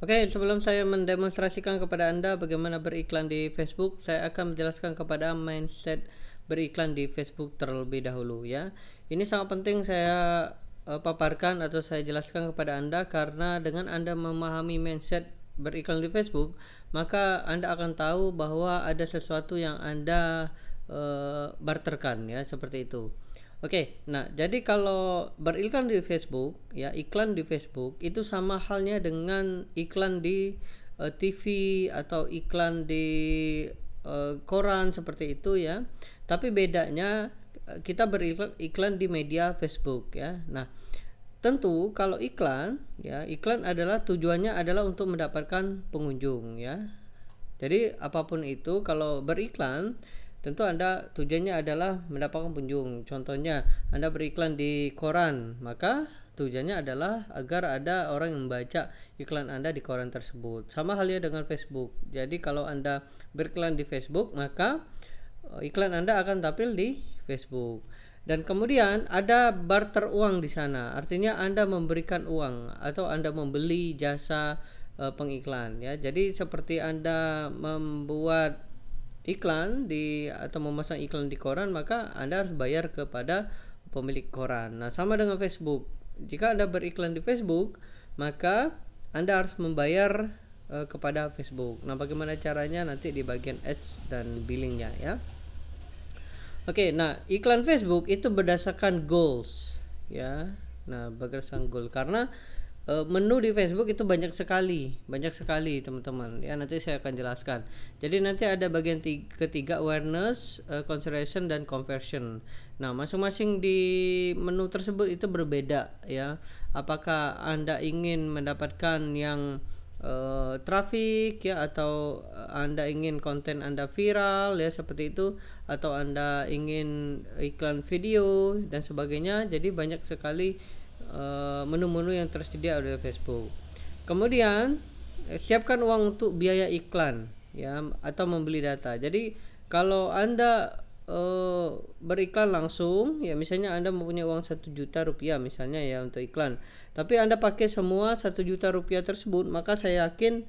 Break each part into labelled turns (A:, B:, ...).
A: Oke, okay, sebelum saya mendemonstrasikan kepada Anda bagaimana beriklan di Facebook, saya akan menjelaskan kepada mindset beriklan di Facebook terlebih dahulu ya. Ini sangat penting saya eh, paparkan atau saya jelaskan kepada Anda karena dengan Anda memahami mindset beriklan di Facebook, maka Anda akan tahu bahwa ada sesuatu yang Anda uh, barterkan ya, seperti itu. Oke, okay, nah jadi kalau beriklan di Facebook, ya iklan di Facebook itu sama halnya dengan iklan di uh, e, TV atau iklan di uh, koran seperti itu ya. Tapi bedanya e, kita beriklan iklan di media Facebook ya. Nah, tentu kalau iklan ya, iklan adalah tujuannya adalah untuk mendapatkan pengunjung ya. Jadi apapun itu kalau beriklan Tentu Anda tujuannya adalah mendapatkan pengunjung. Contohnya Anda beriklan di koran, maka tujuannya adalah agar ada orang yang membaca iklan Anda di koran tersebut. Sama halnya dengan Facebook. Jadi kalau Anda beriklan di Facebook, maka eh, iklan Anda akan tampil di Facebook. Dan kemudian ada barter uang di sana. Artinya Anda memberikan uang atau Anda membeli jasa eh, pengiklan ya. Jadi seperti Anda membuat iklan di atau memasang iklan di koran maka Anda harus bayar kepada pemilik koran. Nah, sama dengan Facebook. Jika Anda beriklan di Facebook, maka Anda harus membayar e, kepada Facebook. Nah, bagaimana caranya nanti di bagian ads dan billingnya ya. Oke, nah iklan Facebook itu berdasarkan goals ya. Nah, berdasarkan goal karena Eh, menu di Facebook itu banyak sekali, banyak sekali teman-teman. Ya nanti saya akan jelaskan. Jadi nanti ada bagian ketiga awareness, uh, consideration dan conversion. Nah masing-masing di menu tersebut itu berbeda ya. Apakah anda ingin mendapatkan yang uh, traffic ya atau Anda ingin konten Anda viral ya seperti itu atau Anda ingin iklan video dan sebagainya jadi banyak sekali Eh, menu-menu yang tersedia oleh Facebook. Kemudian eh, siapkan uang untuk biaya iklan ya atau membeli data. Jadi kalau Anda uh, beriklan langsung ya misalnya Anda mempunyai uang satu juta rupiah misalnya ya untuk iklan. Tapi Anda pakai semua satu juta rupiah tersebut, maka saya yakin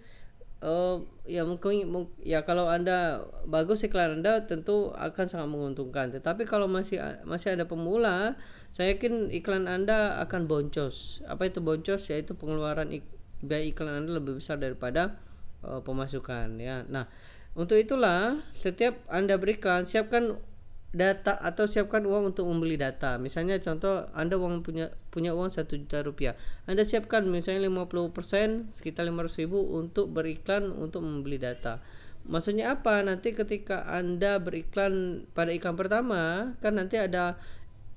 A: uh, ya mungkin ya kalau anda bagus iklan anda tentu akan sangat menguntungkan tetapi kalau masih masih ada pemula saya yakin iklan anda akan boncos apa itu boncos yaitu pengeluaran ik, biaya iklan anda lebih besar daripada uh, pemasukan ya nah untuk itulah setiap anda beriklan siapkan data atau siapkan uang untuk membeli data. Misalnya contoh Anda uang punya punya uang satu juta rupiah. Anda siapkan misalnya 50% sekitar 500 ribu untuk beriklan untuk membeli data. Maksudnya apa? Nanti ketika Anda beriklan pada iklan pertama, kan nanti ada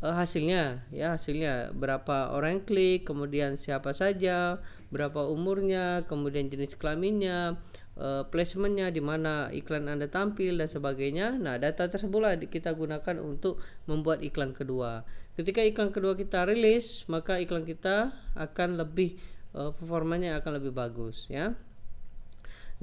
A: uh, hasilnya ya hasilnya berapa orang klik kemudian siapa saja berapa umurnya kemudian jenis kelaminnya uh, placementnya di mana iklan anda tampil dan sebagainya nah data tersebutlah kita gunakan untuk membuat iklan kedua ketika iklan kedua kita rilis maka iklan kita akan lebih uh, performanya akan lebih bagus ya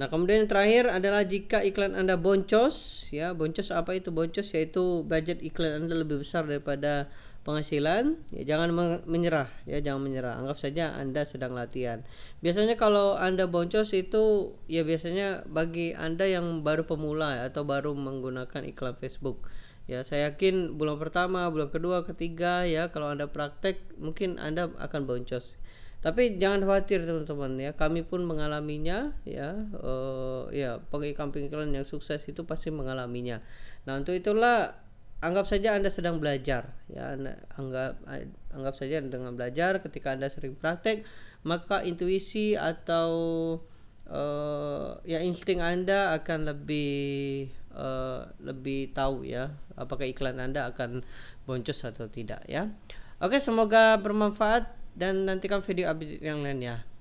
A: Nah, kemudian yang terakhir adalah jika iklan Anda boncos, ya, boncos apa itu boncos? Yaitu budget iklan Anda lebih besar daripada penghasilan, ya jangan menyerah, ya jangan menyerah. Anggap saja Anda sedang latihan. Biasanya kalau Anda boncos itu ya biasanya bagi Anda yang baru pemula atau baru menggunakan iklan Facebook. Ya, saya yakin bulan pertama, bulan kedua, ketiga ya kalau Anda praktek mungkin Anda akan boncos tapi jangan khawatir teman-teman ya, kami pun mengalaminya ya. Uh, ya pengiklan iklan yang sukses itu pasti mengalaminya. Nah untuk itulah anggap saja anda sedang belajar ya anggap anggap saja dengan belajar ketika anda sering praktek maka intuisi atau uh, ya insting anda akan lebih uh, lebih tahu ya apakah iklan anda akan boncos atau tidak ya oke semoga bermanfaat dan nantikan video update yang lain ya